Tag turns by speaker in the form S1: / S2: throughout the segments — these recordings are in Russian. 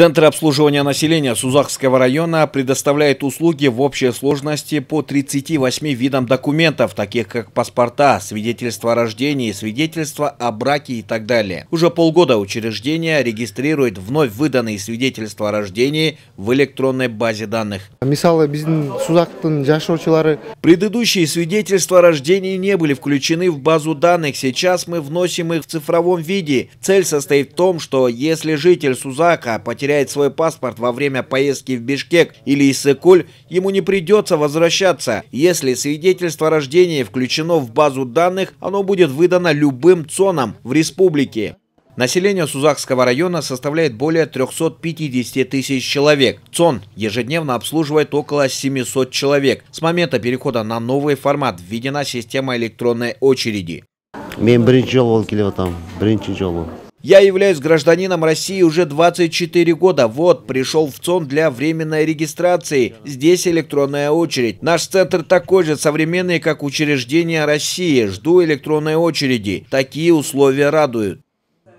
S1: Центр обслуживания населения Сузахского района предоставляет услуги в общей сложности по 38 видам документов, таких как паспорта, свидетельство о рождении, свидетельство о браке и так далее. Уже полгода учреждение регистрирует вновь выданные свидетельства о рождении в электронной базе данных. Предыдущие свидетельства о рождении не были включены в базу данных. Сейчас мы вносим их в цифровом виде. Цель состоит в том, что если житель Сузака потерял потеряет свой паспорт во время поездки в Бишкек или Иссык-Куль ему не придется возвращаться. Если свидетельство о рождении включено в базу данных, оно будет выдано любым ЦОНом в республике. Население Сузакского района составляет более 350 тысяч человек. ЦОН ежедневно обслуживает около 700 человек. С момента перехода на новый формат введена система электронной очереди. Мен бірінші жол болып келіп я являюсь гражданином России уже 24 года. Вот, пришел в ЦОН для временной регистрации. Здесь электронная очередь. Наш центр такой же современный, как учреждение России. Жду электронной очереди. Такие условия радуют.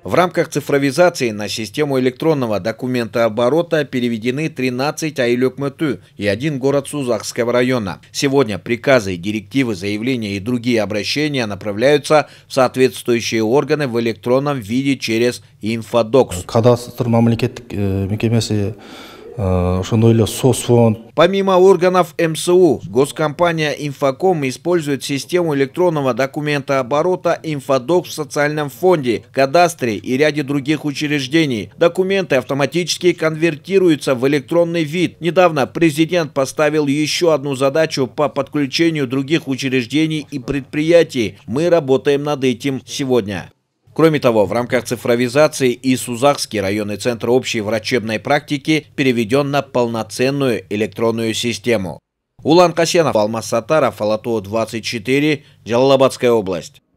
S1: В рамках цифровизации на систему электронного документа оборота переведены 13 Айлюкмыту и один город Сузахского района. Сегодня приказы, директивы, заявления и другие обращения направляются в соответствующие органы в электронном виде через инфодокс. Кадастр Э, помимо органов мсу госкомпания инфоком использует систему электронного документа оборота инфодок в социальном фонде кадастре и ряде других учреждений документы автоматически конвертируются в электронный вид недавно президент поставил еще одну задачу по подключению других учреждений и предприятий мы работаем над этим сегодня Кроме того, в рамках цифровизации и Сузахский районный центр общей врачебной практики переведен на полноценную электронную систему. Улан Касенов, Алмаз Сатаров, Алатуо 24, Джалалабадская область.